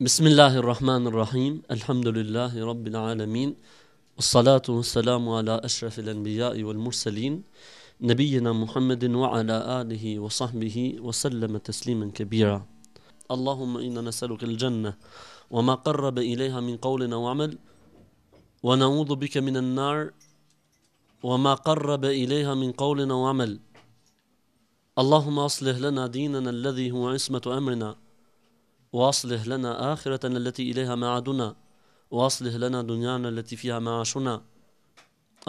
بسم الله الرحمن الرحيم الحمد لله رب العالمين والصلاة والسلام على أشرف الأنبياء والمرسلين نبينا محمد وعلى آله وصحبه وسلم تسليما كبيرا اللهم إنا نسألك الجنة وما قرب إليها من قول وعمل ونعوذ بك من النار وما قرب إليها من قول وعمل اللهم أصلح لنا ديننا الذي هو عصمة أمرنا واصلح لنا آخرتنا التي إليها معادنا واصلح لنا دنيانا التي فيها معاشنا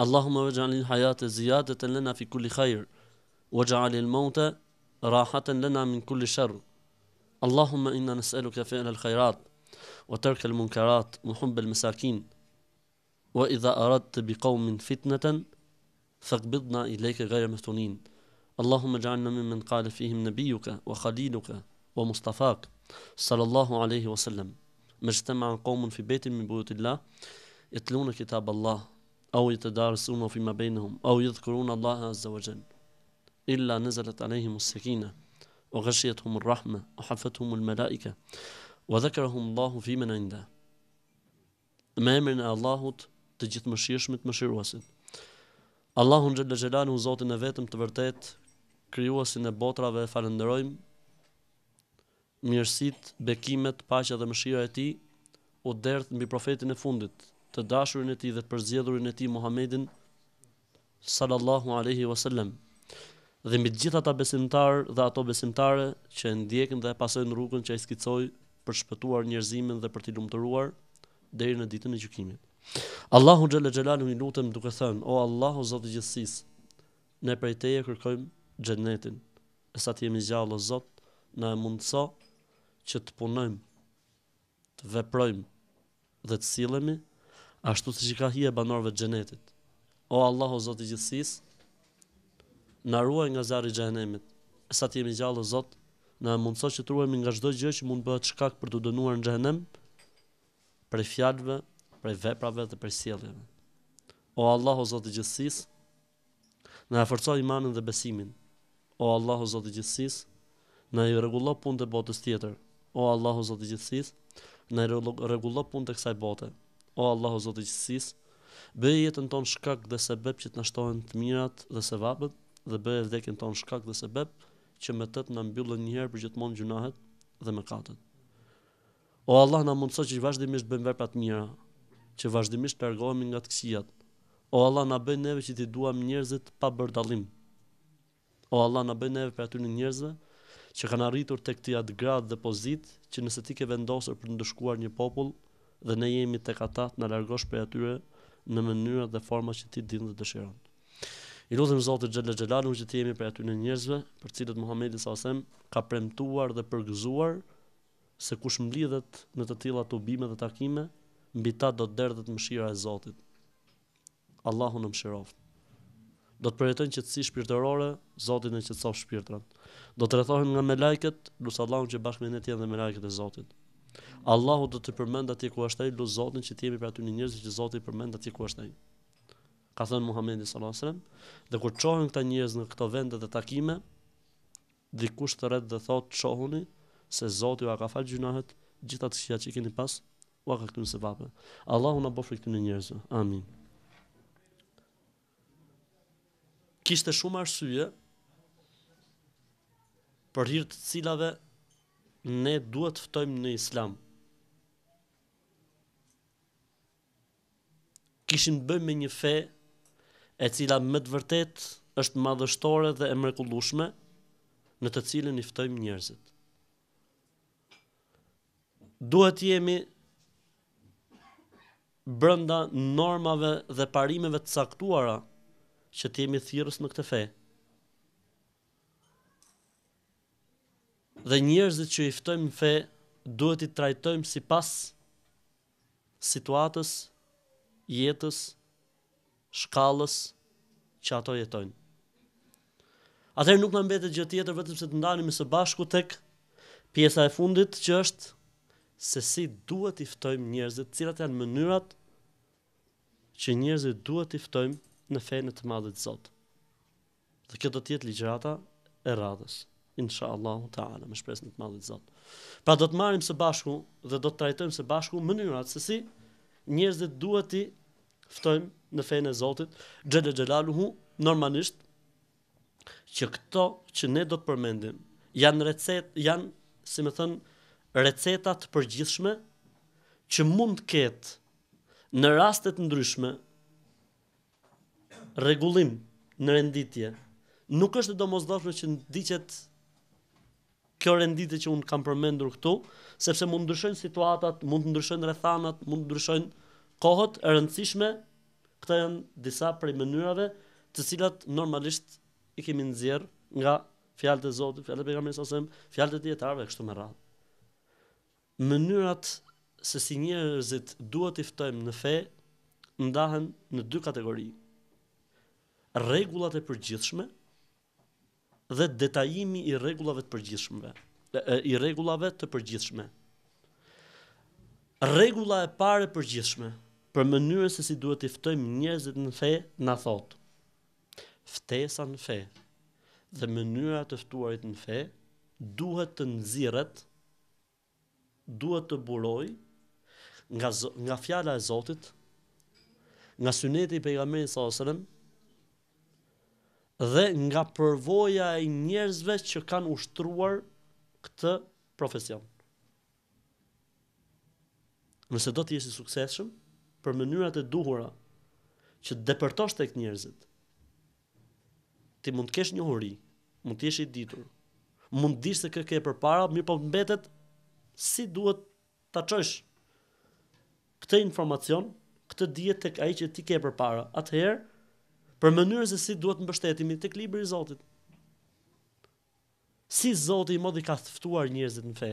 اللهم واجعل الحياة زيادة لنا في كل خير واجعل الموت راحة لنا من كل شر اللهم إنا نسألك فعل الخيرات وترك المنكرات وحب المساكين وإذا أردت بقوم فتنة فاقبضنا إليك غير مفتونين اللهم اجعلنا ممن قال فيهم نبيك وخليلك ومصطفاك sallallahu alaihi wasallam me shtemë në qomun Fi betin me bujut Allah i tlunë kitab Allah au i të darësu në fima bejnëhum au i dhkuru Allah azza wa jen illa nazalat alaihim u sëkina u gëshjet humur rahme u hafët humur melaike u dhekër hum në nda me emrin e Allahut të gjithë mëshirëshme të Allahun gjëllë gjëllani u zotin e vetëm të vërtet kryuasin e botrave e falenderojmë mirësit, bekimet, paqja dhe mëshira e ti, u derdhë mbi profetin e fundit, të dashurin e ti dhe të përzjedhurin e ti Muhammedin, sallallahu aleyhi wasallam, dhe mbi gjitha ta besimtarë dhe ato besimtare që e ndjekin dhe e pasojnë rrugën që e skicoj për shpëtuar njerëzimin dhe për t'i lumëtëruar, deri në ditën e gjukimit. Allahu Gjelle Gjelalu i lutëm duke thënë, o Allahu Zotë Gjithsis, ne prej teje kërkojmë gjennetin, e sa jemi gjallë o Zotë, në mundëso që të punojmë, të veprojmë dhe të silemi, ashtu siç që ka hija banorëve të gjenetit. O Allah, o Zotë i gjithësisë, në ruaj nga zari gjenemit, sa të jemi gjallë, o Zotë, në mundëso që të ruajmi nga çdo gjë që mund bëhet shkak për të dënuar në gjenem, prej fjalëve, prej veprave dhe prej sieleve. O Allah, o Zotë i gjithësisë, në forcoj imanin dhe besimin. O Allah, o Zotë i gjithësisë, në i regullo pun të botës tjetër, o Allahu Zotë i gjithësis, në regullo punë të kësaj bote, o Allahu Zotë i gjithësis, bëjë jetën ton shkak dhe sebep që të nështohen të mirat dhe se dhe bëjë vdekin ton shkak dhe sebep që me tëtë në mbjullën njëherë për gjithmonë gjunahet dhe me katët. O Allah në mundëso që vazhdimisht bëjmë verë për të mira, që vazhdimisht përgohemi nga të kësijat. O Allah në bëjë neve që ti duam njerëzit pa bërdalim. O Allah në bëjmë neve për aty në që kanë arritur tek ti atë gradë dhe pozit që nëse ti ke vendosur për të ndëshkuar një popull dhe ne jemi tek ata të na largosh prej atyre në mënyra dhe forma që ti din dhe dëshiron. I lutem Zotin Xhelal Xhelalu që ti jemi prej atyre njerëzve për cilët Muhamedi sallallahu ka premtuar dhe përgëzuar se kush mblidhet në të tilla tubime dhe takime, mbi ta do të derdhet mëshira e Zotit. Allahu na mëshiroft do të përjetojnë si shpirtërore, Zotin e qëtësof shpirtërat. Do të rethohen nga me lajket, lusë Allahu që bashkë me të tjenë dhe me lajket e Zotit. Allahu do të përmend atje ku është ai, lut Zotin që të jemi për aty në njerëz që Zoti përmend atje ku është Ka thënë Muhamedi sallallahu alajhi wasallam, dhe kur qohen këta njerëz në këto vende të takime, dikush të red dhe thotë çohuni se Zoti ju ka fal gjunahet, gjithatë këto që keni pas, ua ka këtu në Allahu na bofë këtu në Amin. kishte shumë arsye për hir të cilave ne duhet të ftojmë në islam. Kishin të bëjmë me një fe e cila më të vërtet është madhështore dhe e mrekullueshme në të cilën i ftojmë njerëzit. Duhet jemi brenda normave dhe parimeve të caktuara që të jemi thirrës në këtë fe. Dhe njerëzit që i ftojmë në fe duhet i trajtojmë sipas situatës, jetës, shkallës që ato jetojnë. Atëherë nuk na mbetet gjë tjetër vetëm se të ndalemi me së bashku tek pjesa e fundit që është se si duhet i ftojmë njerëzit, cilat janë mënyrat që njerëzit duhet i ftojmë në fejnë të madhët zotë. Dhe kjo do tjetë ligjrata e radhës, insha ta'ala, me shpresën në të madhët zotë. Pra do të marim së bashku dhe do të trajtojmë së bashku mënyrat se si njerëzit duhet të ftojmë në fejnë e zotit, gjele gjelalu normalisht, që këto që ne do të përmendim, janë, recet, janë si me receta të përgjithshme që mund të ketë në rastet ndryshme regullim në renditje, nuk është e domosdoshme që ndiqet kjo renditje që un kam përmendur këtu, sepse mund ndryshojnë situatat, mund ndryshojnë rrethanat, mund ndryshojnë kohët e rëndësishme. Këto janë disa prej mënyrave të cilat normalisht i kemi nxjerr nga fjalët e Zotit, fjalët e pejgamberit sa sem, fjalët e dietarëve kështu me radhë. Mënyrat se si njerëzit duhet i ftojmë në fe ndahen në dy kategori rregullat e përgjithshme dhe detajimi i rregullave të përgjithshme i rregullave të përgjithshme rregulla e parë e përgjithshme për mënyrën se si duhet të ftojmë njerëzit në fe na thot ftesa në fe dhe mënyra të ftuarit në fe duhet të nxirret duhet të buroj nga nga fjala e Zotit nga suneti i pejgamberit sallallahu alajhi wasallam dhe nga përvoja e njerëzve që kanë ushtruar këtë profesion. Nëse do të jesh i suksesshëm për mënyrat e duhura që të depërtosh tek njerëzit, ti mund të kesh një uri, mund të jesh i ditur, mund të dish se kë ke përpara, mirë po mbetet si duhet ta çosh këtë informacion, këtë dijet tek ai që ti ke përpara. Atëherë, për mënyrën se si duhet mbështetemi tek libri i Zotit. Si Zoti i Madh i ka ftuar njerëzit në fe.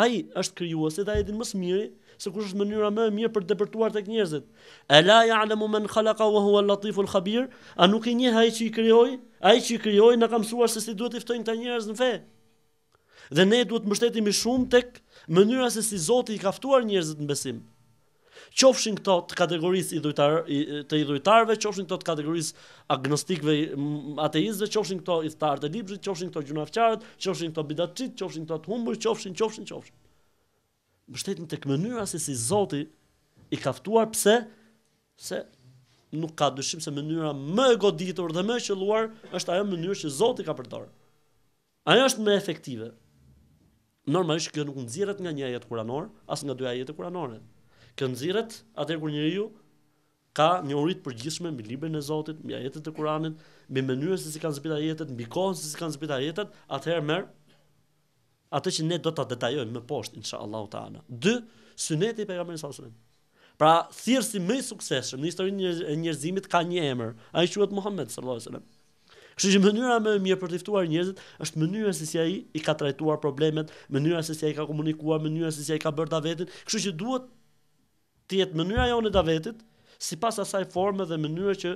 Ai është krijuesi dhe ai din më së miri se kush është mënyra më e mirë për të depërtuar tek njerëzit. Ela ya'lamu man khalaqa wa huwa al-latif al-khabir, a nuk i njeh ai që i krijoi? Ai që i krijoi na ka mësuar se si duhet të ftojnë ta njerëz në fe. Dhe ne duhet të mbështetemi shumë tek mënyra se si Zoti i ka ftuar njerëzit në besim qofshin këto të kategorisë të idhujtarve, qofshin këto të kategorisë agnostikve ateizve, qofshin këto i të librit, qofshin këto gjunafqarët, qofshin këto bidatqit, qofshin këto të humbër, qofshin, qofshin, qofshin. Mështetin të këmënyra se si Zoti i kaftuar pse, se nuk ka dëshim se mënyra më e goditur dhe më e qëlluar është ajo mënyrë që Zoti ka përdorur. Ajo është më efektive. Normalisht kjo nuk nxjerrat nga një ajet kuranor, as nga dy ajete kuranore kë nxirret atë kur njeriu ka një urit për gjithshme mbi librin e Zotit, mbi ajetet e Kuranit, mbi mënyrën se si kanë zbritur ajetet, mbi kohën se si kanë zbritur ajetet, atëherë merr atë që ne do ta detajojmë më poshtë inshallah taala. 2. Suneti e pejgamberit sallallahu alajhi wasallam. Pra, thirrsi më i suksesshëm në historinë e njerëzimit ka një emër, ai quhet Muhammed sallallahu alajhi wasallam. Kështu që mënyra më e mirë për të ftuar njerëzit është mënyra se si ai i ka trajtuar problemet, mënyra se si ai ka komunikuar, mënyra se si ai ka bërë ta vetën. Kështu që duhet të jetë mënyra jonë e davetit, si pas asaj forme dhe mënyra që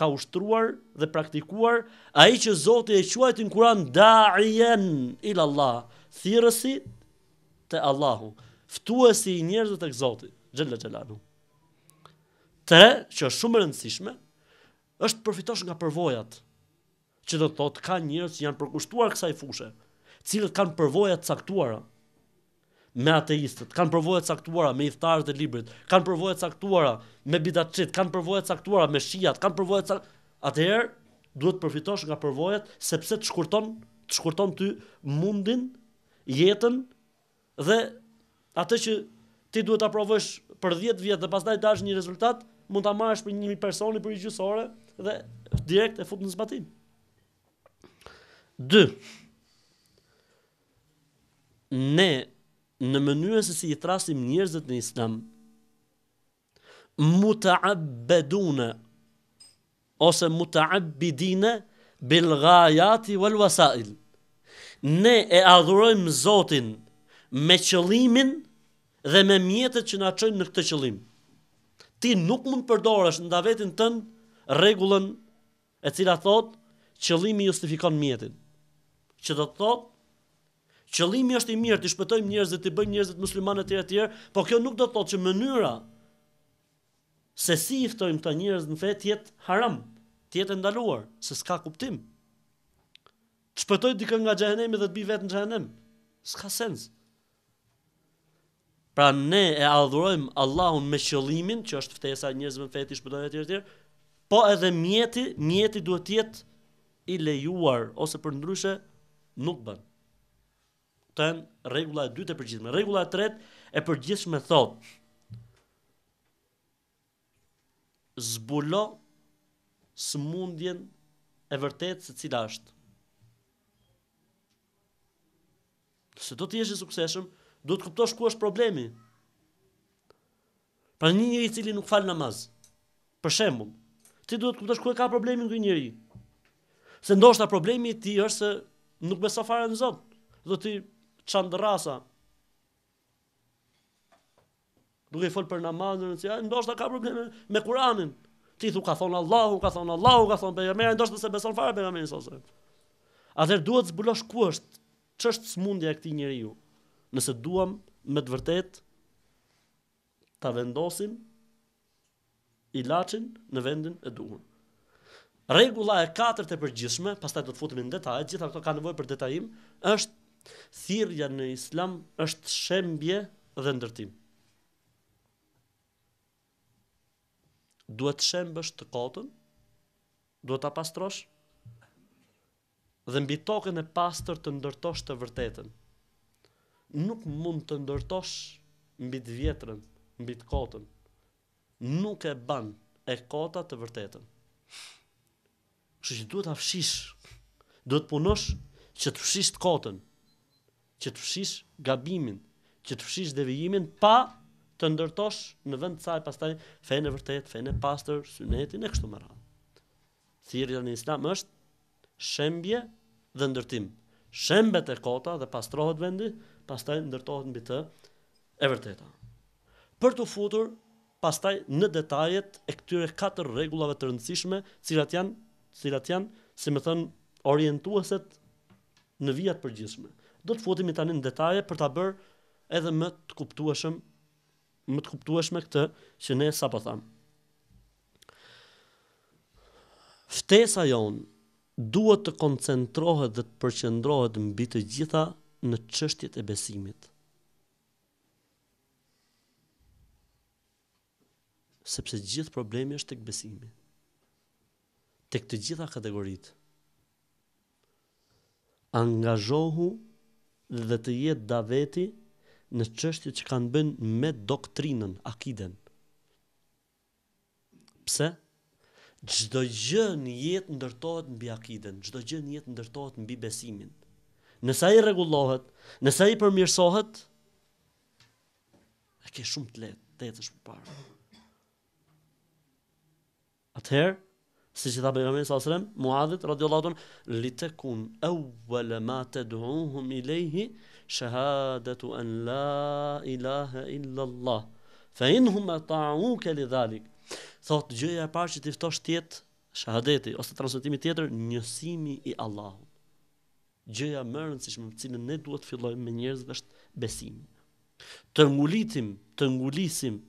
ka ushtruar dhe praktikuar, a i që Zotë e quajt në kuran da'ien il Allah, thirësi të Allahu, ftuesi i njerëzve të këzoti, gjellë gjellalu. Tre, që është shumë rëndësishme, është përfitosh nga përvojat, që do të thotë ka njerëz që janë përkushtuar kësaj fushë, cilët kanë përvoja të caktuara, me ateistët, kanë përvojët saktuara me iftarët e librit, kanë përvojët saktuara me bidatqit, kanë përvojët saktuara me shiat, kanë përvojët saktuara... Atëherë, duhet përfitosh nga përvojët, sepse të shkurton, të shkurton ty mundin, jetën, dhe atë që ti duhet të provosh për 10 vjetë dhe pas të dash një rezultat, mund të marrësh për njëmi personi për i gjysore dhe direkt e fut në zbatim. 2. Ne në mënyrën se si i thrasim njerëzit në islam muta'abbiduna ose mutaabbidine, bil ghayat wal wasa'il ne e adhurojm Zotin me qëllimin dhe me mjetet që na çojnë në këtë qëllim ti nuk mund të në ndavetin tën rregullën e cila thot qëllimi justifikon mjetin që do të thot qëllimi është i mirë të shpëtojmë njerëz dhe të bëjmë njerëz të muslimanë të tjerë, por kjo nuk do të thotë që mënyra se si i ftojmë këta njerëz në fetë të jetë haram, të jetë ndaluar, se s'ka kuptim. Të shpëtoj dikë nga xhehenemi dhe të bi vetë në xhehenem, s'ka sens. Pra ne e adhurojmë Allahun me qëllimin që është ftesa e njerëzve në fetë të shpëtojnë të tjerë, po edhe mjeti, mjeti duhet të jetë i lejuar ose përndryshe nuk bën kupten regula e dytë e përgjithme. Regula e tretë e përgjithshme thot zbulo smundjen e vërtetë se cila është. Se do të jesh i suksesshëm, do të kuptosh ku është problemi. Pra një njëri i cili nuk falë namaz, për shembul, ti duhet të kuptosh ku e ka problemi në njëri. Se ndoshta problemi ti është se nuk beso fare në Zotë. Do të çand rasa. Duke fol për namazën, se ndoshta ka probleme me Kur'anin. Ti thu ka thon Allahu, ka thon Allahu, ka thon pejgamberi, ndoshta se beson fare pejgamberin sallallahu alajhi wasallam. Atëherë duhet zbulosh ku është ç'është smundja e këtij njeriu. Nëse duam me të vërtetë ta vendosim ilaçin në vendin e duhur. Rregulla e katërt e përgjithshme, pastaj do të futemi në detaj, gjitha këto kanë nevojë për detajim, është Thirrja në Islam është shembje dhe ndërtim. Duhet shembësh të kotën, duhet ta pastrosh dhe mbi tokën e pastër të ndërtosh të vërtetën. Nuk mund të ndërtosh mbi të vjetrën, mbi të kotën. Nuk e ban e kota të vërtetën. Kështu që duhet ta fshish, duhet punosh që të fshish të kotën që të fshish gabimin, që të fshish devijimin pa të ndërtosh në vend të saj pastaj fenë e vërtet, fenë e pastër, sunetin e kështu me radhë. Thirrja në Islam është shembje dhe ndërtim. Shembet e kota dhe pastrohet vendi, pastaj ndërtohet mbi të e vërteta. Për të futur pastaj në detajet e këtyre katër rregullave të rëndësishme, cilat janë, cilat janë, si më thon, orientueset në vijat përgjithshme do të futemi tani në detaje për ta bërë edhe më të kuptueshëm më të kuptueshme këtë që ne sapo tham. Ftesa jon duhet të koncentrohet dhe të përqendrohet mbi të gjitha në çështjet e besimit. Sepse gjithë problemi është tek besimi. Tek të gjitha kategoritë. Angazhohu dhe të jetë daveti në qështje që kanë bënë me doktrinën, akiden. Pse? Gjdo gjë një jetë ndërtohet në bi akiden, gjdo gjë një jetë ndërtohet në bi besimin. Nësa i regulohet, nësa i përmirsohet, e ke shumë të letë, të jetë është për parë. Atëherë, si që tha pejgamberi sa sërem, muadhit, radiallahu ton, litekun evvel ma të duuhum i lehi, shahadetu en la ilaha illallah. Fe inhum e ta'u ke li dhalik. Thot, gjëja e parë që tiftosh tjetë, shahadeti, ose transmitimi tjetër, njësimi i Allahu. Gjëja më rëndësishme me cilën ne duhet të fillojmë me njerëz është besimi. Të ngulitim, të ngulisim,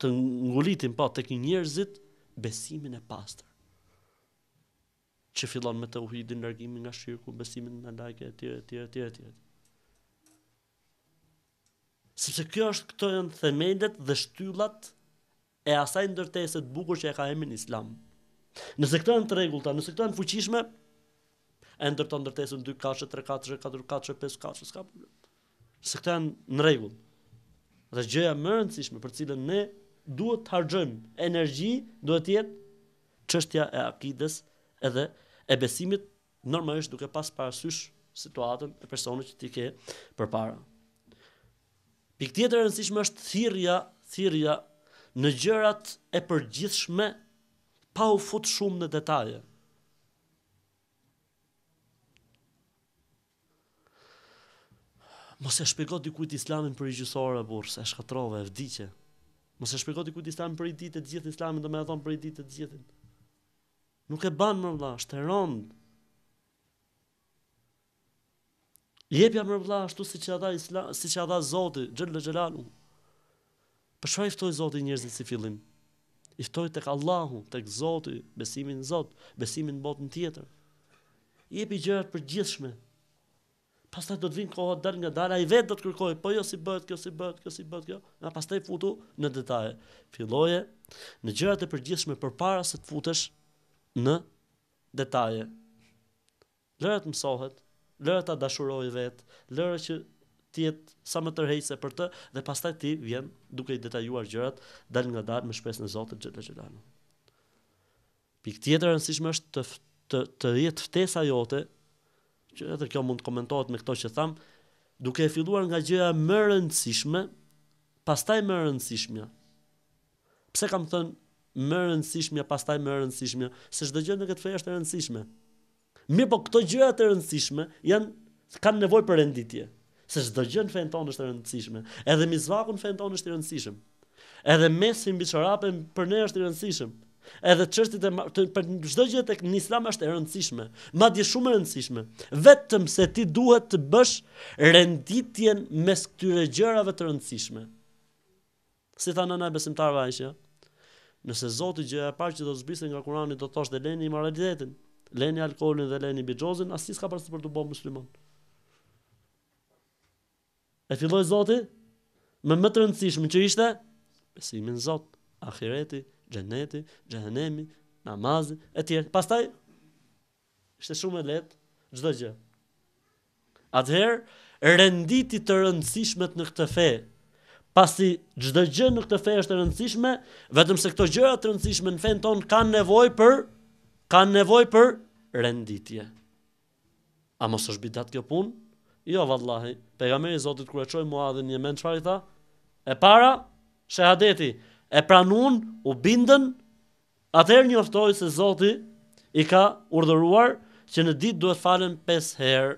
të ngulitim pa po, tek njerëzit besimin e pastër që fillon me të uhidin largimin nga shirku, besimin me lajke, etj, tjere, etj, tjere. Sepse kjo është këto janë themelet dhe shtyllat e asaj ndërtese të bukur që e ka emin Islam. Nëse këto janë të rregullta, nëse këto janë fuqishme, e ndërton ndërtesën në dy kafshë, 4, 4, 4, kafshë, pesë kafshë, s'ka problem. Nëse këto janë në rregull. Dhe gjëja më e rëndësishme për cilën ne duhet të hargjëm energji, duhet jetë qështja e akides edhe e besimit normalisht duke pas parasysh situatën e personit që ti ke për para. tjetër e nësishme është thirja, thirja në gjërat e përgjithshme pa u fut shumë në detaje. Mos e shpjegot dikujt islamin për i gjithore, burë, se shkatrove, e vdiqe. Mos e shpjegoj diku distan për i ditë të gjithë Islamin, do më thon për i ditë të gjithën. Nuk e bën më vëlla, I Jepja më vëlla ashtu siç ata Islam, siç ata Zoti, Xhel Xhelalu. Për çfarë ftoi Zoti njerëzit si fillim? I ftoi tek Allahu, tek Zoti, besimin në Zot, besimin në botën tjetër. Jepi gjërat përgjithshme, pastaj do të vinë koha dal nga dal, ai vetë do të kërkojë, po jo si bëhet kjo, si bëhet kjo, si bëhet kjo. Na pastaj futu në detaje. Filloje në gjërat e përgjithshme përpara se të futesh në detaje. Lëre të mësohet, lëre ta dashuroj vetë, lëre që të jetë sa më tërheqëse për të dhe pastaj ti vjen duke i detajuar gjërat dal nga dal me shpresën e Zotit xhelal xhelal. Pikë tjetër e rëndësishme është të të, të jetë ftesa jote që edhe kjo mund të komentohet me këto që tham, duke e filluar nga gjëja më e rëndësishme, pastaj më e rëndësishmja. Pse kam thënë më e rëndësishmja pastaj më e rëndësishmja? Se çdo gjë në këtë fjalë është e rëndësishme. Mirë, po këto gjëra të rëndësishme janë kanë nevojë për renditje. Se çdo gjë në fen tonë është e rëndësishme. Edhe mizvaku në fen tonë është i rëndësishëm. Edhe mesi mbi çorapën për ne është i rëndësishëm. Edhe çështjet për çdo gjë tek Islami është e rëndësishme, madje shumë e rëndësishme. Vetëm se ti duhet të bësh renditjen mes këtyre gjërave të rëndësishme. Si tha nëna e besimtarëve Aisha, nëse Zoti gjëja e parë që do të zbiste nga Kurani do të thoshte leni moralitetin, leni alkoolin dhe leni bixhozin, as si s'ka pasur për të bërë musliman. E filloi Zoti me më të rëndësishmen që ishte besimi në Zot, ahireti, xheneti, xhehenemi, namazi, etj. Pastaj është shumë e lehtë çdo gjë. Atëherë renditi të rëndësishmet në këtë fe, pasi çdo gjë në këtë fe është e rëndësishme, vetëm se këto gjëra të rëndësishme në fen ton kanë nevojë për kanë nevojë për renditje. A mos është bidat kjo punë? Jo vallahi. Pejgamberi i Zotit kur e çoi Muadhin në Yemen çfarë tha? E para shahadeti, e pranun, u bindën, atëherë një oftoj se Zoti i ka urdhëruar që në ditë duhet falen 5 herë.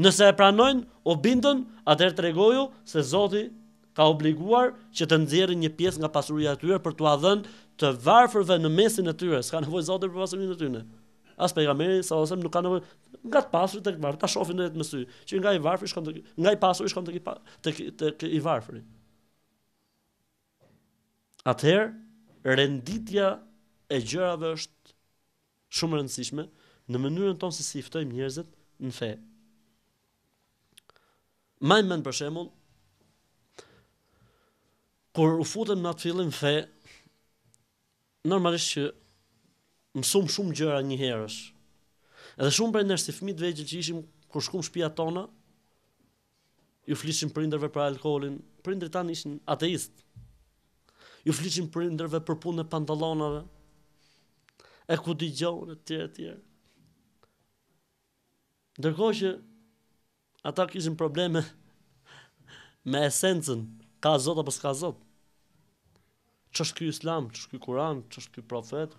Nëse e pranojnë, u bindën, atëherë të regoju se Zoti ka obliguar që të nxjerrin një pjesë nga pasuria e tyre për t'ua dhënë të varfërve në mesin e tyre, s'ka nevojë Zoti për pasurinë e tyre. As pejgamberi sa ose nuk ka nevojë nga të pasurit tek varfër, ta shohin vetëm sy, që nga i varfër shkon tek nga i pasuri shkon tek tek i varfëri. Atëherë, renditja e gjërave është shumë rëndësishme në mënyrën tonë se si i ftojmë njerëzit në fe. Më i mend për shembull kur u futëm në atë fillim fe, normalisht që mësum shumë gjëra një herësh. Edhe shumë për nesh si fëmijë të vegjël që ishim kur shkum shtëpia tona, ju flisim prindërve për alkoolin, prindërit tan ishin ateist ju flisim për për punë e pandalonave, e ku di gjohën e tjere tjere. Ndërkohë që ata kishin probleme me esencen, ka zot apo s'ka zot. Që është islam, që është kuran, që është profet,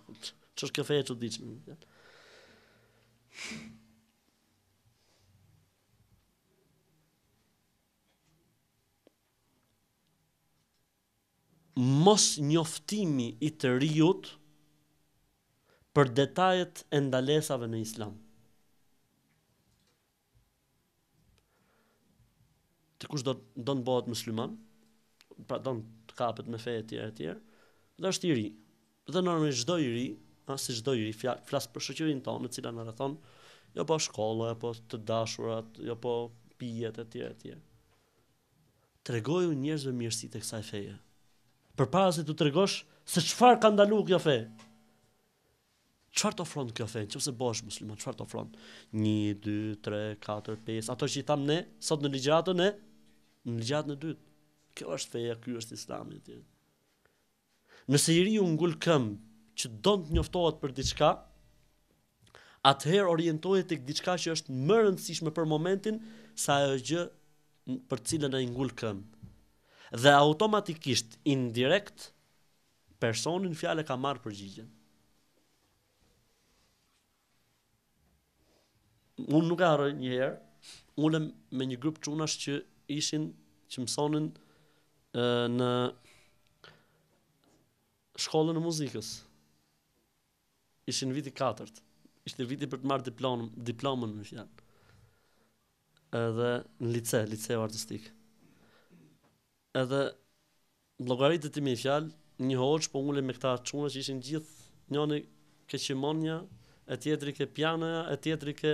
që është kjo feje që çuditshme? mos njoftimi i të riut për detajet e ndalesave në islam. Të kush do, do në bëhet musliman, pra do në të kapet me feje tjera e tjera, dhe është i ri. Dhe nërme gjdo i ri, a, si gjdo i ri, flasë për shëqyrin tonë, në cila në rëthonë, jo po shkollë, jo po të dashurat, jo po pijet e tjera e tjera. Tregoju njerëzve mirësit e njerëzve mirësit e kësaj feje për para të të regosh se qëfar ka ndalu kjo fe. Qëfar të ofron kjo fe, në qëfë bosh musliman, qëfar të ofron? Një, dy, tre, katër, pes, ato që i tham ne, sot në ligjatën e, në ligjatën e dytë. Kjo është feja, kjo është islami të tjë. Nëse i ri unë ngull këm, që donë të njoftohet për diçka, atëherë orientohet të diçka që është më rëndësishme për momentin, sa e gjë për cilën e ngullë këmë dhe automatikisht indirekt personin fjalë ka marrë përgjigjen. Unë nuk e harë njëherë, unë me një grupë qunash që ishin, që mësonin e, në shkollën e muzikës. Ishin në viti 4, ishte viti për të marrë diplomën, diplomën në fjallë, edhe në lice, liceo artistikë edhe logaritë të ti fjalë, një hoqë po ngullim me këta qune që ishin gjithë njëni ke qimonja, e tjetëri ke pjanëja, e tjetëri ke...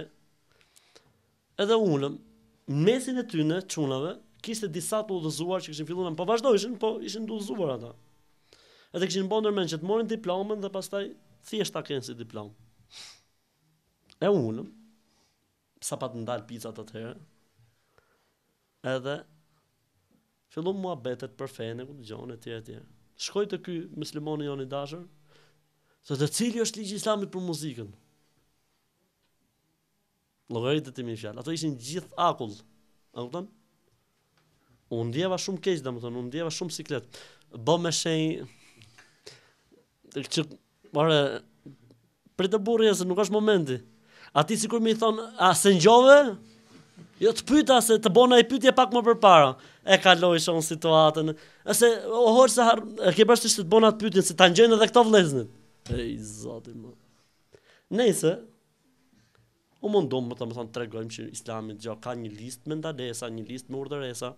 Edhe ullëm, mesin e tyne, qunave, kishte disa të udhëzuar që këshin filluar, po vazhdojshin, po ishin të udhëzuar ata. Edhe këshin bëndër men që të morin diplomen dhe pastaj thjesht ta kënë si diplom. E ullëm, sa pa të ndalë pizat atëherë, edhe fillu mua betet për fene, këtë gjonë, e tjerë, Shkoj të ky muslimoni jo një dashër, së të cili është ligjë islamit për muzikën. Logarit të timi fjallë, ato ishin gjithë akull, A këtën? Unë djeva shumë keqë, dhe më unë djeva shumë siklet. Bo me shenjë, të mare, për të burë jesë, nuk është momenti. A ti si kur mi thonë, a se njove? Jo të pyta se të bona i pytje pak më përpara. E kaloj shon situatën. Ase o se sa har... ke bash të të bona të pytin se ta njënë edhe këto vleznit. Ej zoti më. Nëse u mundom më të më të tregojmë që Islami gjo ka një listë me ndalesa, një listë me urdhëresa.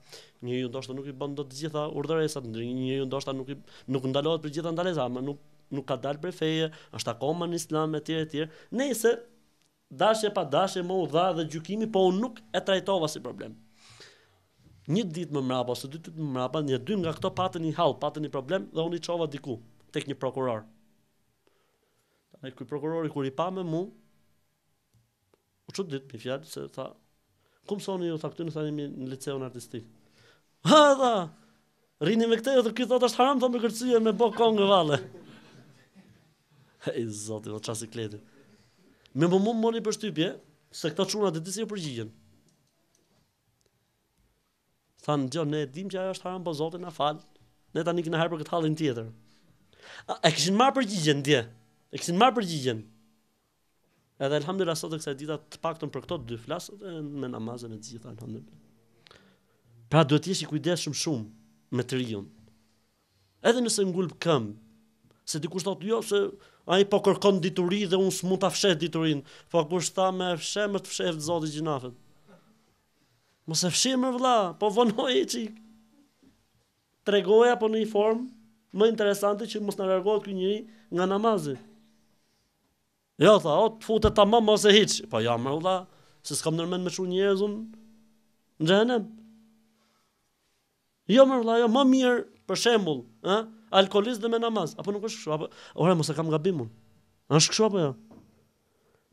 Një ju ndoshta nuk i bën dot të gjitha urdhëresat, një ju ndoshta nuk i nuk ndalohet për gjitha ndalesa, më nuk nuk ka dalë për feje, është akoma në Islam etj etj. Nëse dashje pa dashje më u dha dhe gjykimi, po unë nuk e trajtova si problem. Një ditë më mrapa, ose dy ditë më mrapa, një dy nga këto patën një hall, patën një problem dhe unë i çova diku tek një prokuror. Tanë ky prokurori kur i pa me mua, u çudit me fjalë se tha, "Ku mësoni ju tha këtë, në thënë në liceun artistik?" Ha tha, "Rini me këtë, edhe ky thotë është haram thonë me kërcyje me bë kongë valle." Ej, zoti, o çasikletin. Me më mund mërë një përstupje, se këta qunat të disi e përgjigjen. Thanë, gjo, ne dim që ajo është haram për po zotin na falë, ne ta një këna herë për këtë halin tjetër. A, e këshin marë përgjigjen, dje, e këshin marë përgjigjen. Edhe elhamdira sot e kësa dita të pakton për këto dy flasët e me namazën e të gjitha, elhamdira. Pra duhet jesh i kujdes shumë shumë me të rion. Edhe nëse ngulp këmë, se dikush thotë jo se A i po kërkon dituri dhe unë s'mu të fshet diturin. Po kur ta me fshet, më t'fshet të zotit gjinafet. Më se fshet më vla, po vënoj e qik. Tregoja po në një formë, më interesante që mos në rërgohet kënë njëri nga namazi. Jo, tha, o, të futet ta mamë, ose hiq. Po ja, më vla, se s'kam nërmen me shru zunë, në gjenëm. Jo, më vla, jo, më mirë, për shembul, eh? alkolist dhe me namaz, apo nuk është kështu, apo ora mos e kam gabim unë. Është kështu apo jo? Ja?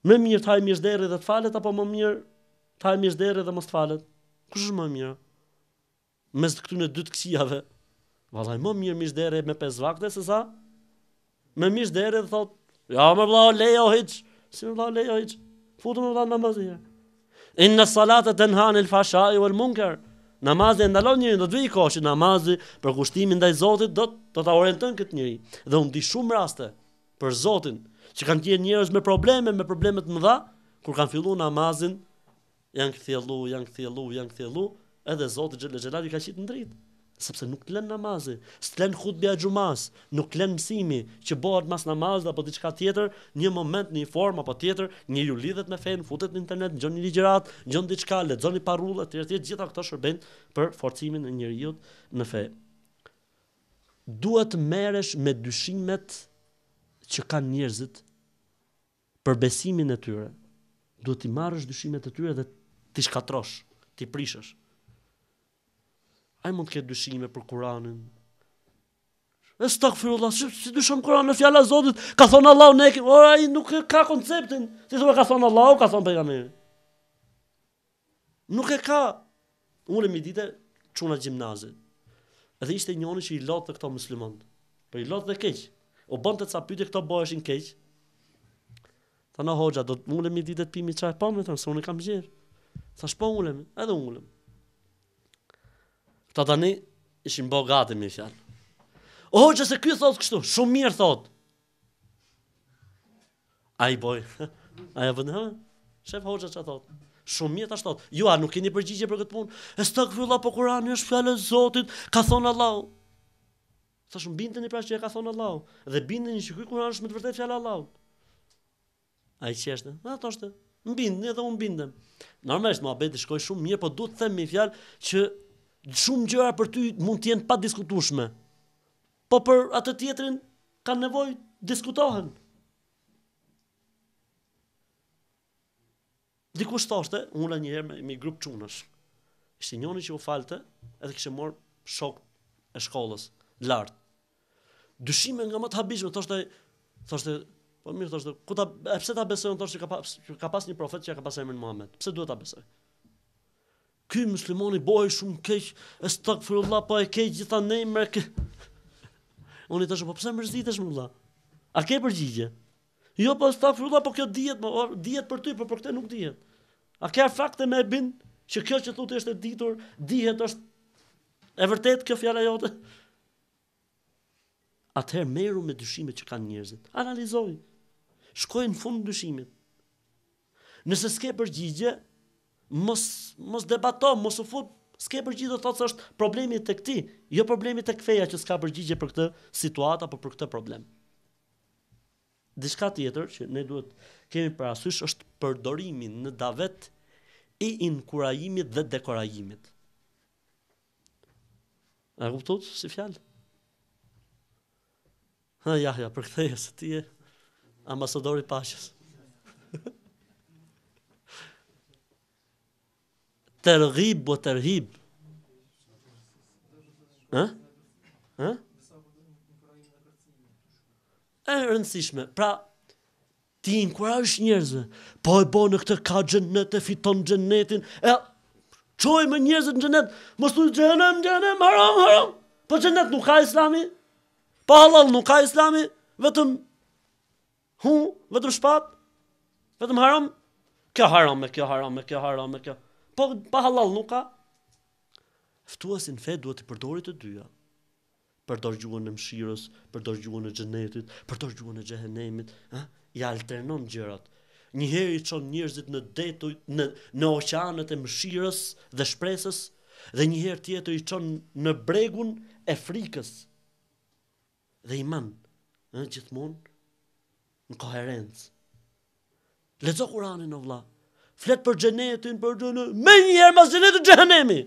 Më mirë të hajmë mirë derë dhe të falet apo më mirë të hajmë mirë derë dhe mos të falet? Kush është më mirë? Mes të në dy të kësijave. Vallai më mirë mirë derë me pesë vakte se sa më mirë derë dhe thot, ja më vëlla lejo hiç, si më vëlla lejo hiç. Futu më vëlla namazin. Inna salata tanha anil fashai wal munkar. Namazi e ndalon njërin, do të vijë koha namazi për kushtimin ndaj Zotit do të do ta orienton këtë njeri. Dhe unë di shumë raste për Zotin që kanë qenë njerëz me probleme, me probleme të mëdha, kur kanë filluar namazin, janë kthjellu, janë kthjellu, janë kthjellu, edhe Zoti xhelal xhelali ka qitë në dritë sepse nuk lën namazi, së të lënë gjumas, nuk lën mësimi që bëhet mas namaz dhe apo diçka tjetër, një moment, një form, apo tjetër, një ju lidhet me fejnë, futet në internet, gjon gjën një ligjerat, gjën një diçka, le një parullë, të gjitha këto shërben për forcimin e një në fejnë. Duhet meresh me dyshimet që kanë njerëzit për besimin e tyre. Duhet i marrësh dyshimet e tyre dhe ti shkatrosh, ti prishësh ai mund të ketë dyshime për Kur'anin. Estaghfirullah, si dyshon Kuranin, fjala e Zotit? Ka thonë Allahu ne, ora ai nuk ka konceptin. Si thua ka thonë Allahu, ka thonë pejgamberi. Nuk e ka. Unë më ditë çuna gjimnazit. Edhe ishte njëri që i lotë këto muslimanë. Po i lotë dhe keq. U bën të ca këto bëheshin keq. Tanë hoxha, do të ulemi ditë të pimi çaj, po më se unë kam gjer. Sa shpo ulemi, edhe ulemi. Ta tani ishin bo gati me fjalë. O hoqë, se ky thot kështu, shumë mirë thot. Ai boj. Ai vënë, ha? Shef hoxha çfarë thot? Shumë mirë ta thot. Ju a nuk keni përgjigje për këtë punë? Estak vëlla po Kurani është fjalë e Zotit, ka thon Allahu. Sa shumë bindën i prashë që e ka thonë Allahu Dhe bindeni një që kuj Kurani është më të vërtet fjallë Allahu A i që është Në ato është Më bindën e unë Normalisht më abet shkoj shumë mirë, Po du të themi fjallë që shumë gjëra për ty mund të jenë pa diskutueshme. Po për atë tjetrin kanë nevojë diskutohen. Dikush thoshte, unë një herë me një grup çunësh. Ishte njëri që u falte, edhe kishte marr shok e shkollës lart. Dyshime nga më të habishme, thoshte thoshte po mirë thoshte, ku ta pse ta besojmë thoshte ka pas ka pas një profet që ka pas emrin Muhammed. Pse duhet ta besoj? Ky muslimoni bëhej shumë keq, astaghfirullah po e ke gjitha në emër. Unë i thash po pse mërzitesh më vëlla? A ke përgjigje? Jo po astaghfirullah, po kjo dihet, po dihet për ty, po për këtë nuk dihet. A ke fakte më e bin që kjo që thotë është e ditur, dihet është e vërtet kjo fjala jote? Atëherë merru me dyshimet që kanë njerëzit. Analizoj. Shkoj në fund dyshimit. Nëse s'ke përgjigje, mos, mos debato, mos u fut, s'ke përgjigje do të thotë se është problemi tek ti, jo problemi tek feja që s'ka përgjigje për këtë situatë apo për këtë problem. Dishka tjetër që ne duhet kemi parasysh është përdorimi në davet i inkurajimit dhe dekorajimit. A kuptot si fjalë? Ha, ja, ja, për këtë e ti e ambasadori pashës. të rëgjib bo të rëgjib. E rëndësishme, pra, ti në kura është njerëzve, po e bo në këtë ka gjenet e fiton gjenetin, e qoj me njerëzve në gjenet, më stu gjenem, gjenem, haram, haram, po gjenet nuk ka islami, po halal nuk ka islami, vetëm hu, vetëm shpat, vetëm haram, kjo haram, kjo haram, kjo haram, kjo haram, kjo haram, po pa halal nuk ka. Ftuasin fe duhet të përdorit të dyja. Përdor gjuhën e mshirës, përdor gjuhën e xhenetit, përdor gjuhën e xhehenemit, ha? Ja alternon gjërat. Një herë i çon njerëzit në detoj në në e mshirës dhe shpresës, dhe një herë tjetër i çon në bregun e frikës. Dhe iman, ha, gjithmonë në koherencë. Lezo kurani në vla, flet për xhenetin, për xhenë. Më njëherë mas xhenetit xhenemi.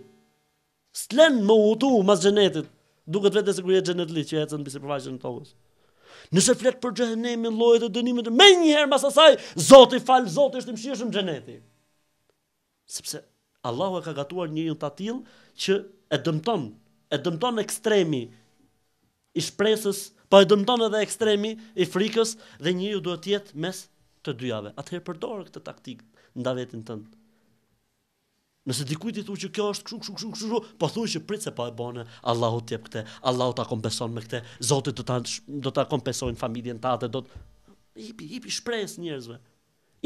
S'lën më utu mas xhenetit, duket vetë se kur je xhenet li që ecën mbi sipërfaqen e tokës. Nëse flet për xhenemin, llojet e dënimit, më njëherë mas asaj, Zoti fal, Zoti është i mëshirshëm xheneti. Sepse Allahu e ka gatuar një jetë tatill që e dëmton, e dëmton ekstremi i shpresës, pa po e dëmton edhe ekstremi i frikës dhe njëri duhet të jetë mes të dyjave. Atëherë përdor këtë taktikë nda vetën tënë. Nëse dikujt i thuaj që kjo është kështu kështu kështu kështu, po thuaj që prit se po e bën, Allahu të jep këtë, Allahu ta kompenson me këtë, Zoti do ta do ta kompensojnë familjen tënde, do të hipi hipi shpresë njerëzve.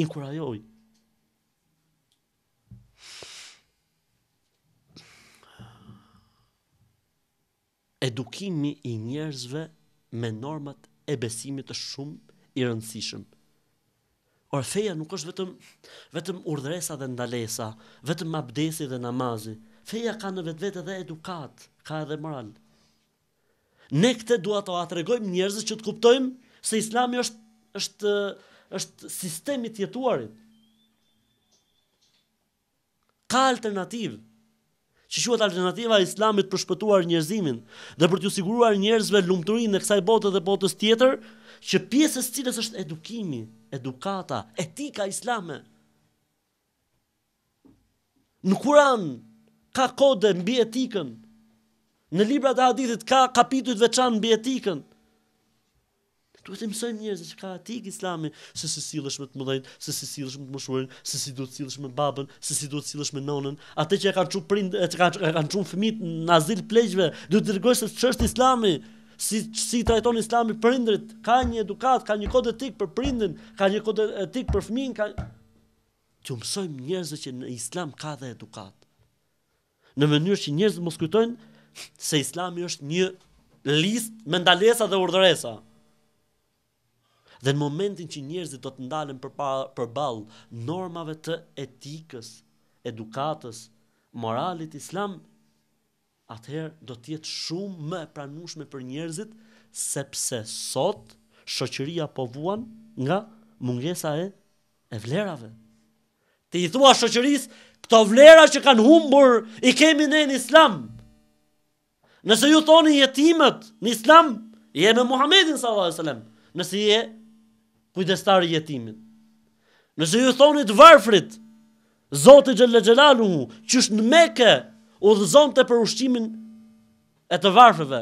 Inkurajoj. Edukimi i njerëzve me normat e besimit është shumë i rëndësishëm. Por feja nuk është vetëm vetëm urdhresa dhe ndalesa, vetëm abdesi dhe namazi. Feja ka në vetë edhe edukat, ka edhe moral. Ne këtë dua t'o tregojmë njerëzve që të kuptojmë se Islami është është është sistemi i jetuarit. Ka alternativë. Që quhet alternativa e Islamit për shpëtuar njerëzimin dhe për t'ju siguruar njerëzve lumturinë në kësaj bote dhe botës tjetër, që pjesës cilës është edukimi, edukata, etika islame. Në kuran ka kode mbi etikën, në libra të hadithit ka kapitut veçan mbi etikën. e të mësojmë njerëz që ka etik islami, se si sillesh me të mëdhenjt, se si sillesh me të mëshurin, se si duhet të sillesh me babën, se si duhet të sillesh me nonën, atë që e kanë qumë kanë fëmit në azil pleqve, du të dërgosh se ç'është islami si si trajton Islami prindrit, ka një edukat, ka një kod etik për prindin, ka një kod etik për fëmin, ka të mësojmë njerëzve që në Islam ka dhe edukat. Në mënyrë që njerëzit mos kujtojnë se Islami është një listë me ndalesa dhe urdhëresa. Dhe në momentin që njerëzit do të ndalen për për normave të etikës, edukatës, moralit islam, atëherë do të jetë shumë më e pranueshme për njerëzit sepse sot shoqëria po vuan nga mungesa e e vlerave. Ti i thua shoqërisë këto vlera që kanë humbur i kemi ne në Islam. Nëse ju thoni jetimët në Islam, je me Muhamedit sallallahu alajhi wasallam. Nëse je kujdestar i jetimit. Nëse ju thoni të varfrit, Zoti xhallaxhalu, qysh në Mekë udhëzon të për ushqimin e të varfëve.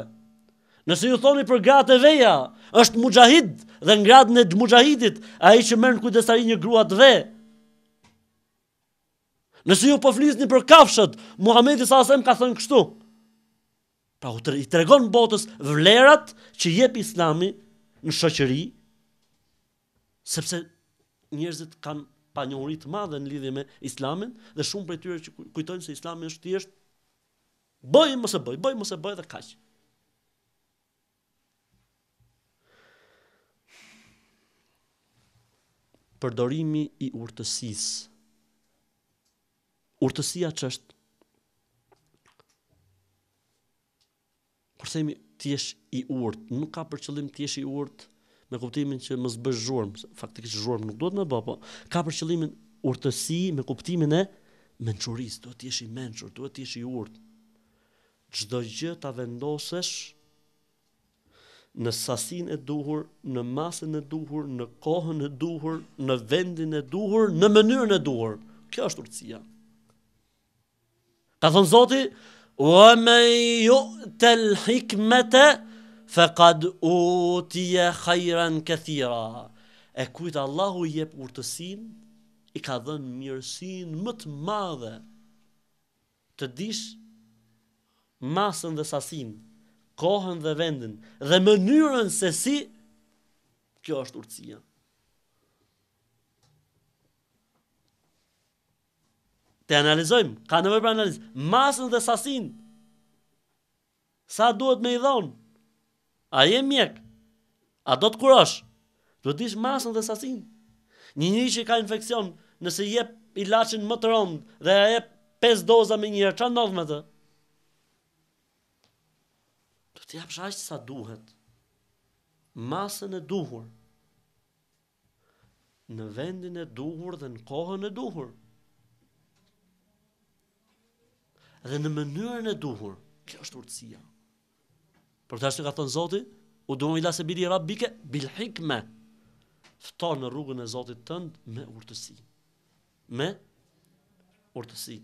Nëse ju thoni për gratë e veja, është mujahid dhe në e mujahidit, a i që mërë në kujdesari një gruat dhe. Nëse ju poflisni për kafshët, Muhammed i Sasem ka thënë kështu. Pra u të, i tregon botës vlerat që jep islami në shëqëri, sepse njerëzit kanë pa një urit madhe në lidhje me islamin, dhe shumë për tyre që kujtojnë se islamin është tjeshtë Bëj mos e bëj, bëj mos e bëj dhe kaq. Përdorimi i urtësisë. Urtësia ç'është? Përse mi ti je i urt, nuk ka për qëllim ti i urt me kuptimin që mos bësh zhurm, faktikisht zhurm nuk duhet më bë, po ka për qëllimin urtësi me kuptimin e mençurisë, duhet të jesh i mençur, duhet të jesh i urtë gjdo gjë të vendosesh në sasin e duhur, në masën e duhur, në kohën e duhur, në vendin e duhur, në mënyrën e duhur. Kjo është urtësia. Ka thënë Zoti, Ua me ju të lhikmete, fe kad u tje kajran këthira. E kujtë Allahu jep urtësin, i ka dhenë mirësin më të madhe, të dishë masën dhe sasin, kohën dhe vendin, dhe mënyrën se si, kjo është urtësia. Te analizojmë, ka nëve për analizë, masën dhe sasin, sa duhet me i dhonë, a je mjek, a do të kurosh, duhet ishë masën dhe sasin, një një që ka infekcion, nëse jep lachin më të rëndë, dhe a jep 5 doza me njërë, që ndodhë me të? të japësh aq sa duhet. Masën e duhur. Në vendin e duhur dhe në kohën e duhur. Dhe në mënyrën e duhur. Kjo është urtësia. Për të ashtë ka thënë Zoti, u duhet i lasë bili rabike, bil hikme. Fëtar në rrugën e Zotit tëndë me urtësi. Me urtësi.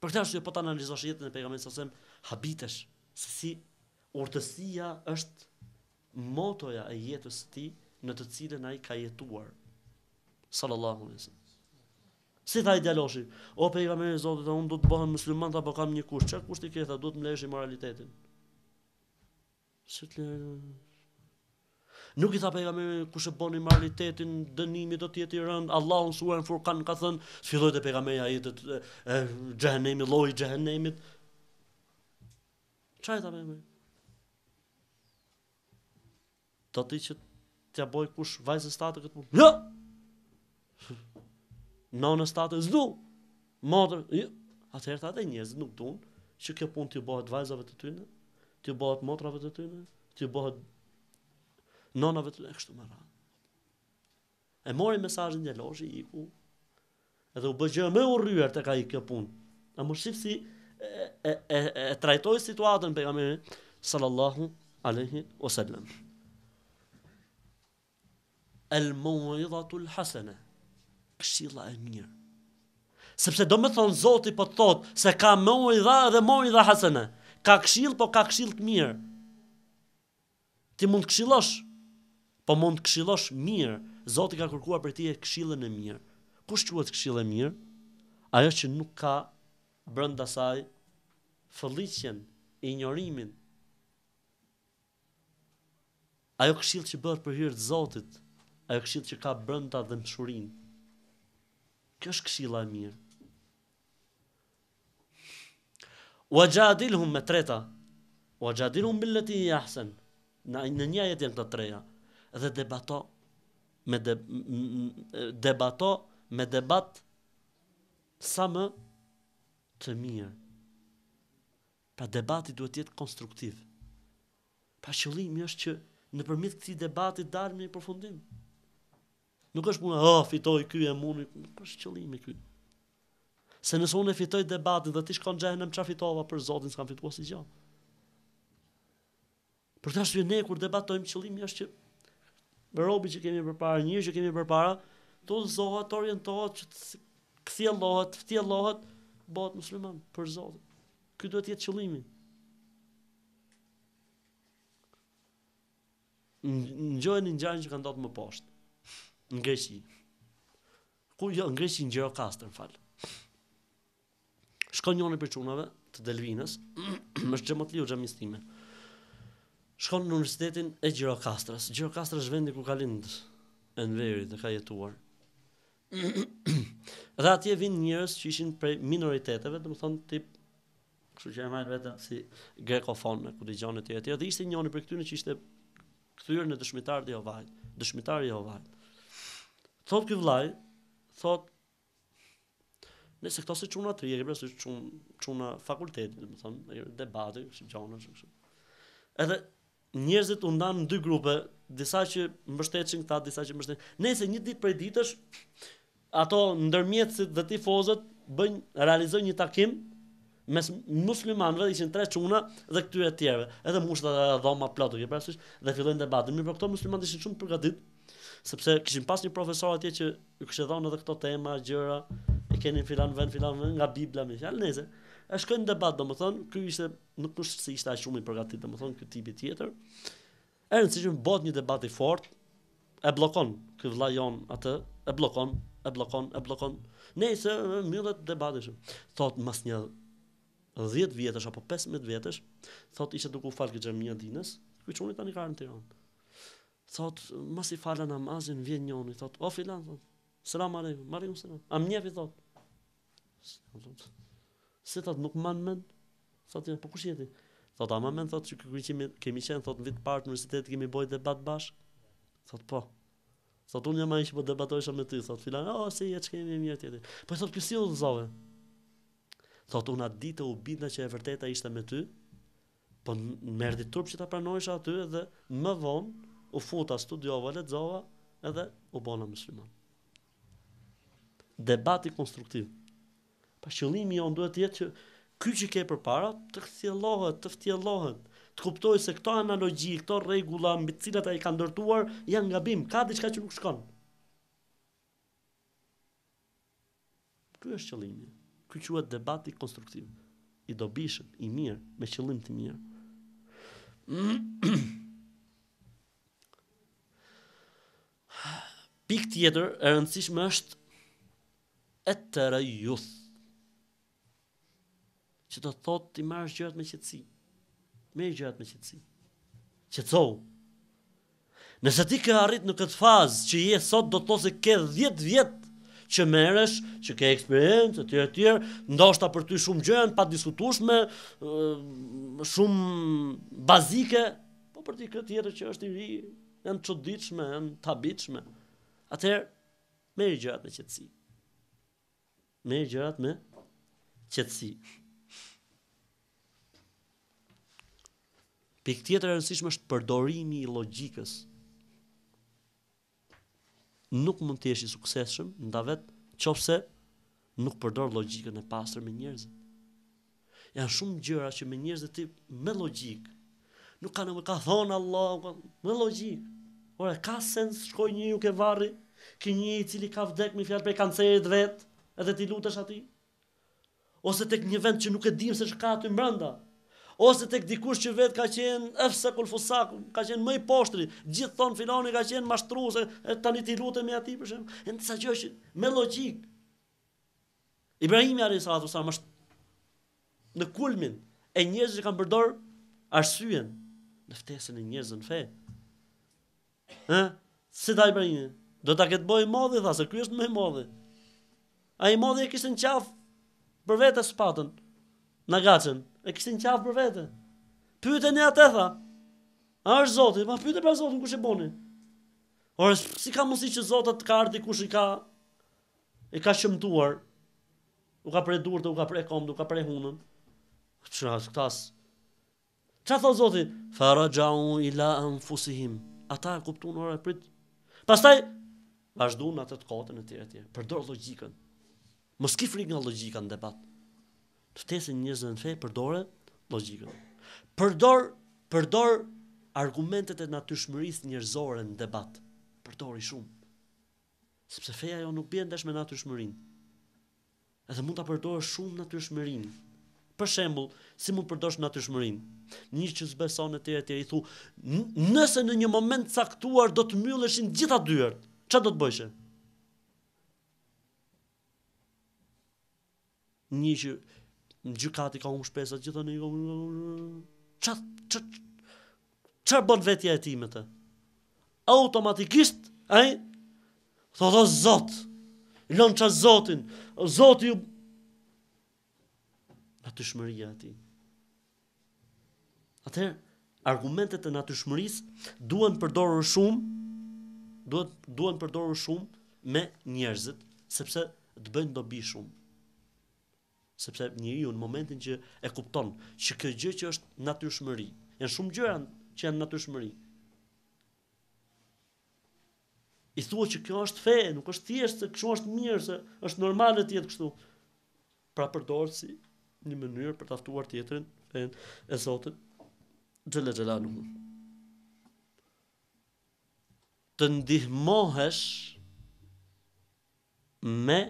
Për këtë ashtu po të analizosh jetën e pejgamberit sa sem habitesh se si urtësia është motoja e jetës ti në të cilën a i ka jetuar. Sallallahu alaihi wasallam. Si tha i djeloshi, o pe i ka meri zotit, unë du të bëhem muslimant, apo kam një kusht, qërë kusht i ketha, du të më i moralitetin. Si të Nuk i tha pejgamberit kush e bën moralitetin, dënimi do të jetë i rënd. Allahu në furkan në ka thënë, filloi te pejgamberi ai të gjehenemi, lloji i Qa ta me ngujtë? Të ti që tja boj kush vajzë e statë këtë punë. Ja! Jo! Në në statë e zdu. Madrë. Ja. Jo! Atëherë të adhe njëzë nuk dunë që kjo punë të ju vajzave të tyne, t'i ju motrave të tyne, t'i ju nonave të tyne, e kështu rrë. E mori mesajnë një loqë i ku, edhe u bëgjë me u rrër të ka i kjo punë. E më shqipë si, e, e, e trajtoj situatën për jamë sallallahu alaihi wasallam. El mu'idhatu al hasana. Këshilla e mirë. Sepse do me thonë Zoti po të thotë se ka më dha dhe më dha hasene. Ka këshill, po ka këshill të mirë. Ti mund të këshillosh, po mund të këshillosh mirë. Zoti ka kërkuar për ti e këshillën e mirë. Kush quhet këshill e mirë? Ajo që nuk ka brenda saj fëllicjen, i njërimin, ajo këshill që bërë për hirtë zotit, ajo këshill që ka brënda dhe mëshurin, kjo është këshilla e mirë. U a gjadil hum me treta, u a gjadil hum billeti i jahsen, në një jetë jenë të treja, dhe debato, me de, debato, me debat, sa më, të mirë, Pra debati duhet jetë konstruktiv. Pra qëllimi është që në përmith këti debati dalë me i përfundim. Nuk është puna, oh, ah, fitoj kjo e muni, nuk është qëllimi kjo. Se nësë unë e fitoj debati dhe ti shkon gjehen e më fitova për zotin s'kam fitua si gjatë. Për të ashtu e ne, kur debatojmë qëllimi është që më robi që kemi për para, një që kemi për para, të të zohat, të orientohat, që të kësia lohat, të fëtia lohat, bëhat musliman, për Zotin. Ky duhet të jetë qëllimi. Në gjojë një njërën që kanë do të më poshtë Në greshi Kur jo, në greshi në gjërë në falë Shkon njërën për qunave të Delvinës Më shqe më të liu stime Shkon në universitetin e Gjirokastrës. kastërës është vendi ku ka lind në dhe ka jetuar Dhe atje vinë njërës që ishin prej minoriteteve Dhe më thonë tip kështu që e marr vetëm si grekofon ku dëgjon etj etj. Dhe ishte njëri prej këtyre që ishte kthyer në dëshmitar të Jehovait, dëshmitar i Jehovait. Thot ky vllaj, thot Nëse këto se çuna tri, e si çun çuna fakulteti, do të thon, debati, kështu gjona kështu. Edhe njerëzit u ndan në dy grupe, disa që mbështetshin këta, disa që mbështetin. Nëse një ditë prej ditësh ato ndërmjetësit dhe tifozët bëjnë realizojnë një takim mes muslimanëve ishin tre çuna dhe këtyre të tjerëve. Edhe mushta e dhoma plotu, e parasysh dhe fillojnë debatin. Mirë, por këto muslimanë ishin shumë të përgatitur sepse kishin pas një profesor atje që i kishte dhënë edhe këto tema, gjëra, e kenin filan vend filan vend nga Bibla me fjalëneze. E shkojnë në debat, domethënë, ky ishte nuk kusht se ishte aq shumë i përgatitur, domethënë ky tipi tjetër. Erë nëse ju bëhet një debat i fortë, e bllokon ky vllai jon atë, e bllokon, e bllokon, e bllokon. Nëse mbyllet debati. Thot mas një 10 vjetësh apo 15 vjetësh, thot ishte duke u falë këtë xhamia dinës, ky çuni tani ka në Tiranë. Thot, mos i fala namazin, vjen njëri, thot, o filan, thot, selam alejkum, marrim selam. Am një vi thot. Thot, se thot nuk man mend. Thot, po kush jeti? Thot, ama mend thot, ky kemi kemi qenë thot në vit parë në universitet kemi bëj debat bash. Thot, po. Thot, unë jam ai që po debatojsha me ty, thot, filan, o, si, e ç'kemë mirë tjeti. Po, thot, si u zove, thot unë atë ditë u binda që e vërteta ishte me ty, po më erdhi turp që ta pranoish aty dhe më vonë u futa studiova, lexova edhe u bona musliman. Debati konstruktiv. Pa qëllimi jon duhet të jetë që ky që ke përpara të kthjellohet, të ftjellohet, të kuptoj se këto analogji, këto rregulla mbi të cilat ai ka ndërtuar janë gabim, ka diçka që nuk shkon. Ky është qëllimi. Ky quhet debati konstruktiv, i dobishëm, i mirë, me qëllim të mirë. Pik tjetër e rëndësishme është e të rëjuth. Që të thot të marrë gjërat me qëtësi. Me gjërat me qëtësi. Qëtësohu. Nëse ti ke arrit në këtë fazë që je sot do të thosë ke 10 vjetë që merresh, që ke eksperiencë etj etj, ndoshta për ty shumë gjë janë pa diskutueshme, shumë bazike, po për ti këtë tjetër që është i ri, në çuditshme, në tabitshme. Atëherë merr gjërat me qetësi. Merr gjërat me qetësi. Pikë tjetër e rëndësishme është përdorimi i logjikës nuk mund të jesh i suksesshëm nda vet nëse nuk përdor logjikën e pastër me njerëz. Jan shumë gjëra që me njerëz të tip me logjik. Nuk kanë më ka thon Allah, me logjik. Ora ka sens shkoj një ke varri, ki një i cili ka vdekur me fjalë për kancerit vet, edhe ti lutesh aty. Ose tek një vend që nuk e dim se çka aty brenda, ose tek dikush që vet ka qenë efse kulfusak, ka qenë më i poshtri, gjithë thonë filoni ka qenë mashtruese, tani ti lutëm e ati shemb, e në të që është me logjik. Ibrahimi Arisa salatu usam është në kulmin e njëzë që kanë përdor arsyen në ftesën e njëzë në fe. Ha? Si ta Ibrahimi? Do ta këtë bojë modhi, tha, se ky është me modhi. A i modhi e kishtë në qafë për vete spatën, në gacën, e kishte një qafë për vete. Pyte një atë tha, "A është Zoti?" Ma pyetën për Zotin kush e boni. Ora, si ka mësi që Zoti të ka ardhi kush i ka e ka shëmtuar? U ka prej durët, u ka prej komët, u ka prej hunën. Çfarë është këtas? Qa tha Zoti? Faraja u ila anfusihim. Ata e kuptuan ora prit. Pastaj vazhduan në të kotën e tjerë etj. Përdor logjikën. Mos ki frik nga logjika në debat ftesën njerëzën fe përdore logjikën. Përdor përdor argumentet e natyrshmërisë njerëzore në debat. Përdori shumë. Sepse feja jo nuk bie ndesh me natyrshmërinë. Edhe mund ta përdorësh shumë natyrshmërinë. Për shembull, si mund përdosh natyrshmërinë? Një që zbeson etj etj i thu, nëse në një moment caktuar do të mbylleshin gjitha dyert, çfarë do të bëjshë? Një që në gjykati ka humbur shpesa gjithë në çat çat çfarë bën vetja e tij me të automatikisht ai thotë o zot lën çaz zotin o zoti ju natyrshmëria e tij atëherë argumentet e natyrshmërisë duhen përdorur shumë duhet duhen përdorur shumë me njerëzit sepse të bëjnë dobi shumë sepse njeriu në momentin që e kupton që kjo gjë që është natyrshmëri, janë shumë gjëra që janë natyrshmëri. I thua që kjo është fe, nuk është thjesht se kjo është mirë, se është normale të jetë kështu. Pra përdorsi si në mënyrë për ta ftuar tjetrin fen e Zotit gjële xhela nuk të ndihmohesh me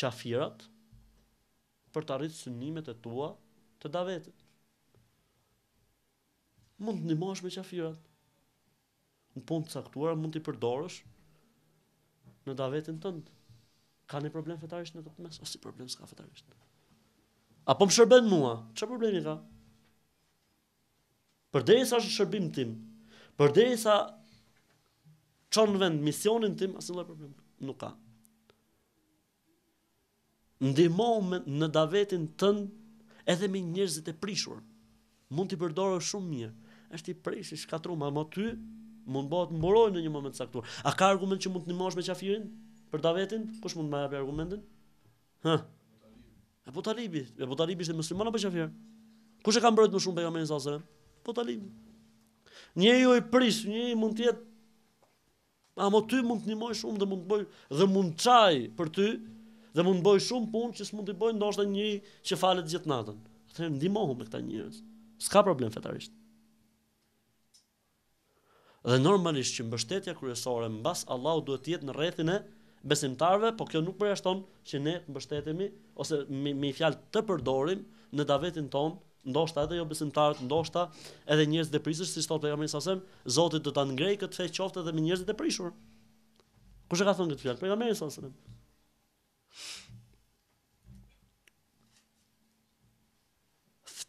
qafirat për të arritë synimet e tua të davetit. Mund të mosh me qafirat. Në punë të saktuar mund të i përdorësh në davetin tëndë. Ka një problem fetarisht në të mes? Asi problem s'ka fetarisht. Apo më shërben mua? Që problemi ka? Për deri sa është shërbim tim, për deri sa qonë në vend misionin tim, asë në problem nuk ka ndihmohem në davetin tënd edhe me njerëzit e prishur. Mund t'i përdorë shumë mirë. Është i prish i shkatrum, ama ty mund bëhet mbroj në një moment saktuar. A ka argument që mund të ndihmosh me qafirin për davetin? Kush mund të më argumentin? Hë? E po talibi, e po talibi ishte musliman apo qafir? Kush e ka mbrojtur më shumë pejgamberin sa selam? Po talibi. Një ju i prish, një mund të jetë Ama ty mund të ndihmosh shumë dhe mund të bëj dhe mund çaj për ty, dhe mund të bëj shumë punë që s'mund të bëj ndoshta një që falet gjithë natën. Atëherë ndihmohu me këta njerëz. S'ka problem fetarisht. Dhe normalisht që mbështetja kryesore mbas Allahu duhet të jetë në rrethin e besimtarëve, por kjo nuk përjashton që ne të mbështetemi ose me, me fjalë të përdorim në davetin ton, ndoshta edhe jo besimtarët, ndoshta edhe njerëz të prishur, siç thotë pejgamberi sa sem, Zoti do ta ngrejë këtë fe qoftë edhe me njerëz të prishur. Kush e ka thënë këtë fjalë? Pejgamberi sa sem.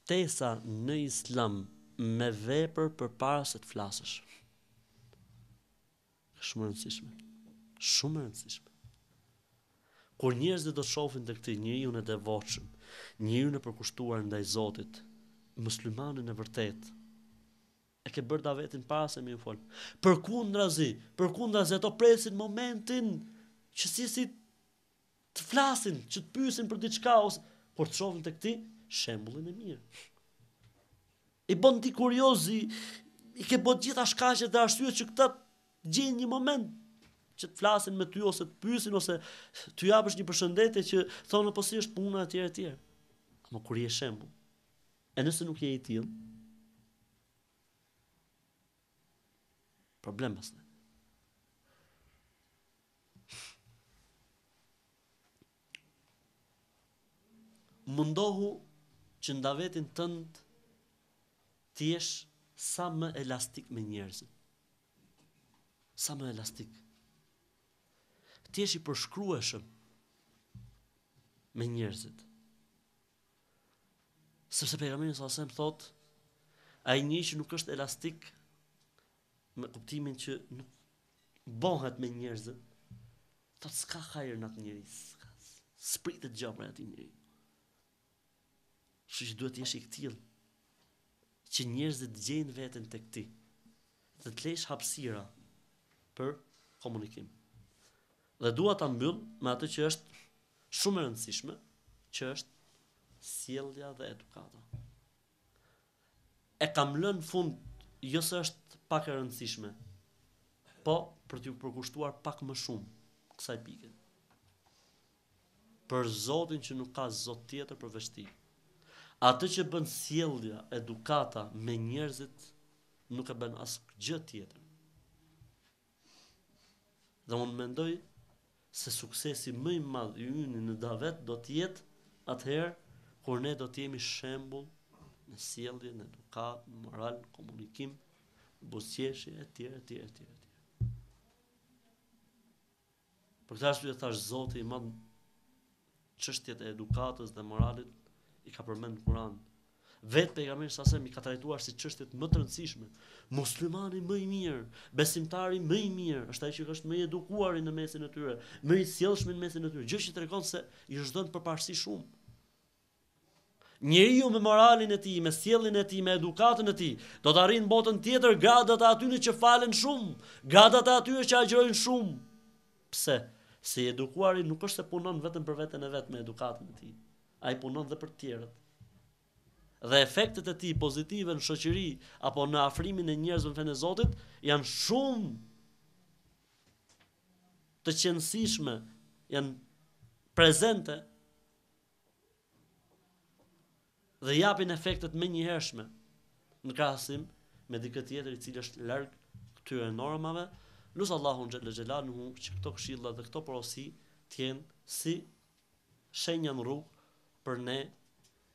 ftesa në islam me vepër për para se të flasësh. Shumë rëndësishme. Shumë rëndësishme. Kur njerëzit do të shofin të këti njëri në e devoqëm, njëri unë në përkushtuar ndaj Zotit, muslimanin e vërtet, e ke bërda vetin para se mi në folë, për kundra zi, për kundra zi, ato presin momentin që si si të flasin, që të pysin për diçka, ose, por të shofin të këti, shembullin e mirë. I bën ti kuriozi, i ke bën gjitha shkaqet dhe arsyet që këta gjejnë një moment që të flasin me ty ose të pyesin ose ty japësh një përshëndetje që thonë po si është puna e tjerë e tjerë. Amë kur je shembull. E nëse nuk je i tillë, problem pas ne. Mundohu që nda vetin tënd të jesh sa më elastik me njerëzit. Sa më elastik. Të jesh i përshkrueshëm me njerëzit. Sërse për e sa sem thot, a i një që nuk është elastik me kuptimin që nuk bëhet me njerëzit, thot s'ka hajër në atë njerëzit, s'pritë të gjopë në atë njerëzit shë që duhet të jesh i kthill. Që njerëzit të gjejnë veten tek ti. Të të lësh hapësira për komunikim. Dhe dua ta mbyll me atë që është shumë e rëndësishme, që është sjellja dhe edukata. E kam lënë fund jo se është pak e rëndësishme, po për t'ju përkushtuar pak më shumë kësaj pike. Për Zotin që nuk ka Zot tjetër për vështirë. Atë që bën sjellja, edukata me njerëzit nuk e bën as gjë tjetër. Dhe unë mendoj se suksesi më i madh i ynë në davet do të jetë atëherë kur ne do të jemi shembull në sjellje, në edukatë, në moral, në komunikim, në buzëqeshje e tjera e tjera e tjera. Për këtë arsye thash Zoti i madh çështjet e edukatës dhe moralit i ka përmend Kur'an. Vet pejgamberi sa i ka trajtuar si çështjet më të rëndësishme. Muslimani më i mirë, besimtari më i mirë, është ai që është më i edukuar në mesin e tyre, më i sjellshëm në mesin e tyre, gjë që tregon se i është përparësi shumë. Njeriu me moralin e tij, me sjelljen e tij, me edukatën e tij, do të arrijë në botën tjetër gradat e atyre që falen shumë, gradat e atyre që agjërojnë shumë. Pse? Se edukuari nuk është se punon vetëm për veten e vet me edukatën e tij a i punon dhe për tjerët. Dhe efektet e ti pozitive në shoqëri apo në afrimin e njerëzve në fenë Zotit janë shumë të qenësishme, janë prezente dhe japin efektet me njëhershme në krasim me dikët tjetër i cilë është lërgë këtyre normave, lusë Allahun gjelë gjelanu që këto këshilla dhe këto porosi tjenë si shenja në rrugë për ne,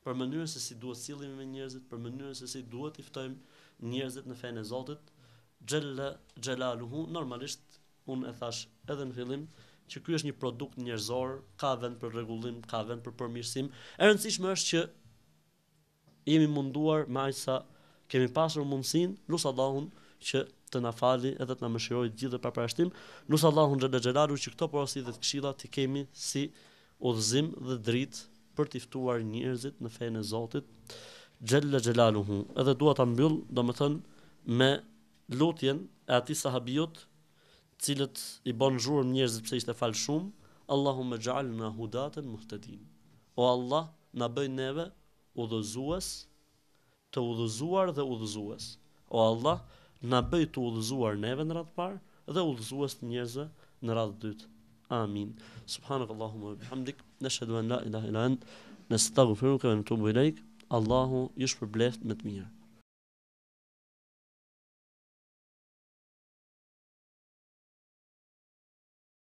për mënyrën se si duhet sillemi me njerëzit, për mënyrën se si duhet i ftojmë njerëzit në fenë e Zotit, xhel xhelaluhu normalisht unë e thash edhe në fillim që ky është një produkt njerëzor, ka vend për rregullim, ka vend për përmirësim. E rëndësishme është që jemi munduar me aq sa kemi pasur mundsinë, lutja Allahun që të na falë edhe të na mëshirojë të gjithë për parashtim. Lutja Allahun xhel që këto porositë të këshilla ti kemi si udhëzim dhe dritë për të ftuar njerëzit në fenë e Zotit xhella xhelaluhu. Edhe dua ta mbyll, domethënë me lutjen e atij sahabiot, cilët i bën zhurmë njerëzit pse ishte fal shumë, Allahumma ja'alna hudatan muhtadin. O Allah, na bëj neve udhëzues të udhëzuar dhe udhëzues. O Allah, na bëj të udhëzuar neve në radhë parë dhe udhëzues të njerëzve në radhë dytë. آمين سبحانك اللهم وبحمدك نشهد أن لا إله إلا أنت نستغفرك ونتوب إليك الله يشفر blijft met